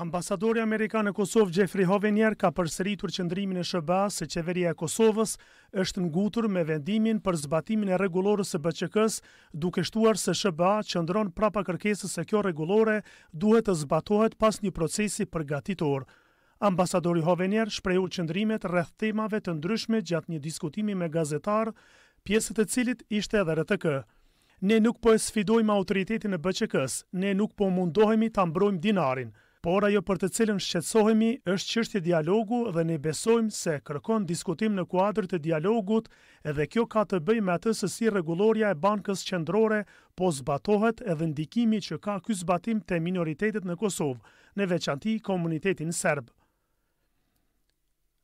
Ambasadori Amerikanë në Kosovë, Jeffrey Hovenjer ka përsëritur qëndrimin e Shëba se qeveria e Kosovës është ngutur me vendimin për zbatimin e regulorës së BÇK-s, duke shtuar se që qëndron prapa kërkesës se kjo regulore duhet të zbatohet pas një procesi përgatitor. Ambasadori Hovenjer shprehu qëndrimet rreth temave të ndryshme gjatë një diskutimi me gazetar, pjesët e cilit ishte edhe RTK. Ne nuk po e sfidojmë autoritetin e BÇK-s, ne nuk po mundohemi ta mbrojmë dinarin, por ajo për të cilën shqetsohemi është qështje dialogu dhe ne besojmë se kërkon diskutim në kuadrë të dialogut edhe kjo ka të bëj me atësë si regulorja e bankës qendrore po zbatohet edhe ndikimi që ka ky zbatim të minoritetet në Kosovë, në veçanti komunitetin sërbë.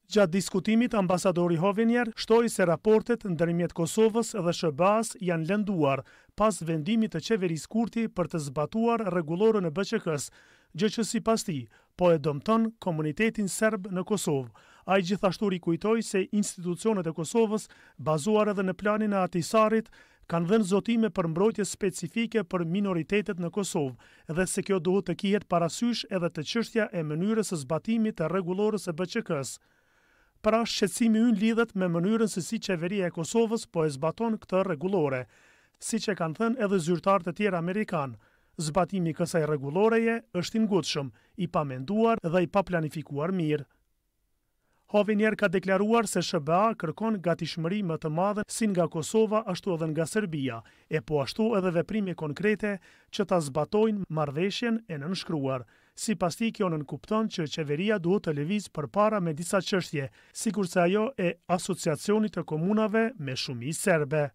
Gjatë diskutimit, ambasadori Hovenjer shtoi se raportet ndërmjet Kosovës dhe Shëbas janë lënduar pas vendimit të qeveris kurti për të zbatuar regulorën e bëqëkës, gjë që si pas ti, po e dëmton komunitetin serb në Kosovë. A i gjithashtu rikujtoj se institucionet e Kosovës, bazuar edhe në planin e atisarit, kanë dhenë zotime për mbrojtje specifike për minoritetet në Kosovë, edhe se kjo duhet të kjet parasysh edhe të qështja e mënyrës e zbatimit të regulorës e bëqëkës. s Pra, shqecimi unë lidhet me mënyrën se si qeveria e Kosovës po e zbaton këtë regulore, si që kanë thënë edhe zyrtarët e tjerë Amerikanë, zbatimi kësaj rregulloreje është i ngutshëm, i pamenduar dhe i paplanifikuar mirë. Hovinjer ka deklaruar se SBA kërkon gatishmëri më të madhe si nga Kosova ashtu edhe nga Serbia, e po ashtu edhe veprime konkrete që ta zbatojnë marrëveshjen e nënshkruar. Si pas ti kjo nënkupton që qeveria duhet të leviz për para me disa qështje, si kurse ajo e asociacionit të komunave me shumë serbe.